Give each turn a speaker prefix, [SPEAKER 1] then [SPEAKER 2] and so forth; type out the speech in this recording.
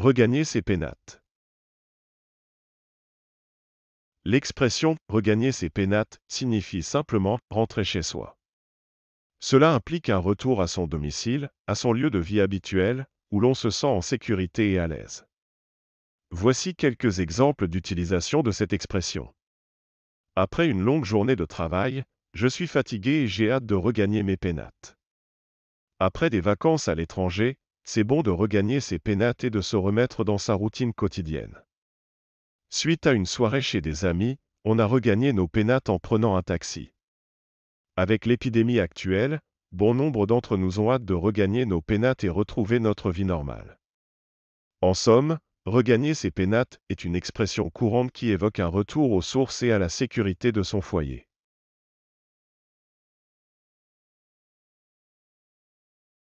[SPEAKER 1] regagner ses pénates. L'expression regagner ses pénates signifie simplement rentrer chez soi. Cela implique un retour à son domicile, à son lieu de vie habituel, où l'on se sent en sécurité et à l'aise. Voici quelques exemples d'utilisation de cette expression. Après une longue journée de travail, je suis fatigué et j'ai hâte de regagner mes pénates. Après des vacances à l'étranger, c'est bon de regagner ses pénates et de se remettre dans sa routine quotidienne. Suite à une soirée chez des amis, on a regagné nos pénates en prenant un taxi. Avec l'épidémie actuelle, bon nombre d'entre nous ont hâte de regagner nos pénates et retrouver notre vie normale. En somme, regagner ses pénates est une expression courante qui évoque un retour aux sources et à la sécurité de son foyer.